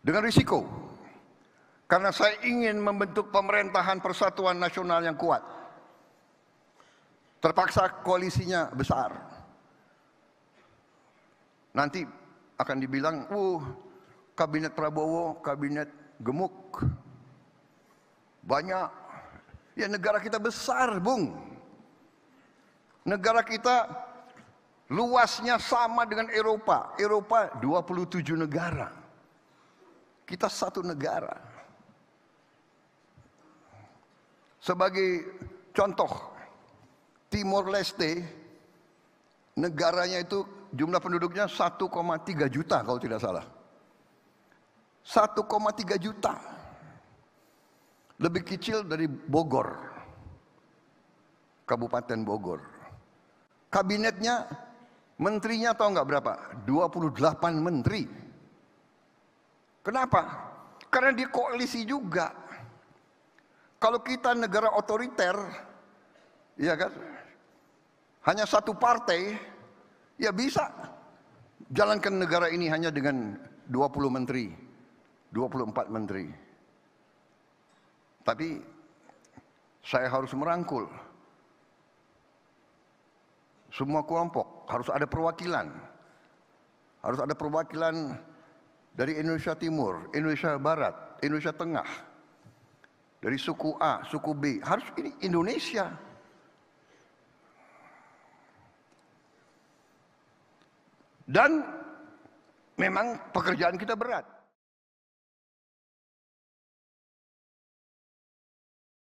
Dengan risiko. Karena saya ingin membentuk pemerintahan persatuan nasional yang kuat. Terpaksa koalisinya besar. Nanti akan dibilang, "Uh, kabinet Prabowo, kabinet gemuk." Banyak ya negara kita besar, Bung. Negara kita luasnya sama dengan Eropa. Eropa 27 negara. Kita satu negara. Sebagai contoh, Timor Leste negaranya itu jumlah penduduknya 1,3 juta kalau tidak salah. 1,3 juta. Lebih kecil dari Bogor. Kabupaten Bogor. Kabinetnya menterinya tahu nggak berapa? 28 menteri. Kenapa? Karena di koalisi juga. Kalau kita negara otoriter, ya kan? Hanya satu partai, ya bisa jalankan negara ini hanya dengan 20 menteri, 24 menteri. Tapi saya harus merangkul semua kelompok, harus ada perwakilan. Harus ada perwakilan dari Indonesia Timur, Indonesia Barat, Indonesia Tengah, dari suku A, suku B, harus ini Indonesia. Dan memang pekerjaan kita berat.